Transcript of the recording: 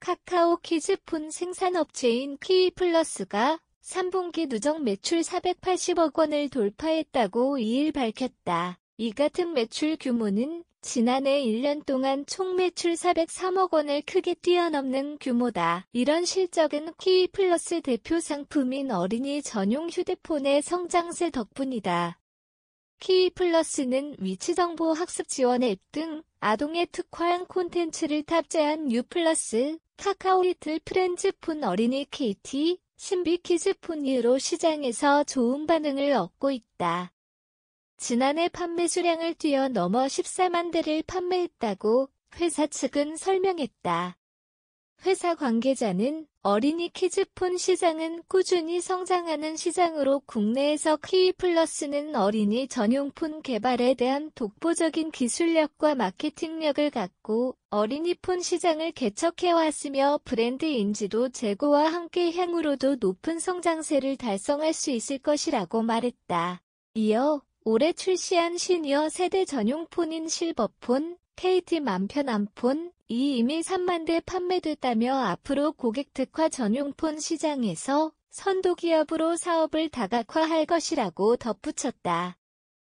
카카오 키즈폰 생산업체인 키위플러스가 3분기 누적 매출 480억 원을 돌파했다고 2일 밝혔다. 이 같은 매출 규모는 지난해 1년 동안 총 매출 403억 원을 크게 뛰어넘는 규모다. 이런 실적은 키위플러스 대표 상품인 어린이 전용 휴대폰의 성장세 덕분이다. 키위플러스는 위치정보 학습 지원 앱 등 아동에 특화한 콘텐츠를 탑재한 유플러스 카카오 리틀 프렌즈폰 어린이 KT 신비 키즈폰 이후로 시장에서 좋은 반응을 얻고 있다. 지난해 판매 수량을 뛰어넘어 14만 대를 판매했다고 회사 측은 설명했다. 회사 관계자는 어린이 키즈폰 시장은 꾸준히 성장하는 시장으로 국내에서 키위 플러스는 어린이 전용폰 개발에 대한 독보적인 기술력과 마케팅력을 갖고 어린이폰 시장을 개척해왔으며 브랜드 인지도 제고와 함께 향후로도 높은 성장세를 달성할 수 있을 것이라고 말했다. 이어 올해 출시한 시니어 세대 전용폰인 실버폰, KT 만편안폰, 이 이미 3만 대 판매됐다며 앞으로 고객 특화 전용폰 시장에서 선도기업으로 사업을 다각화할 것이라고 덧붙였다.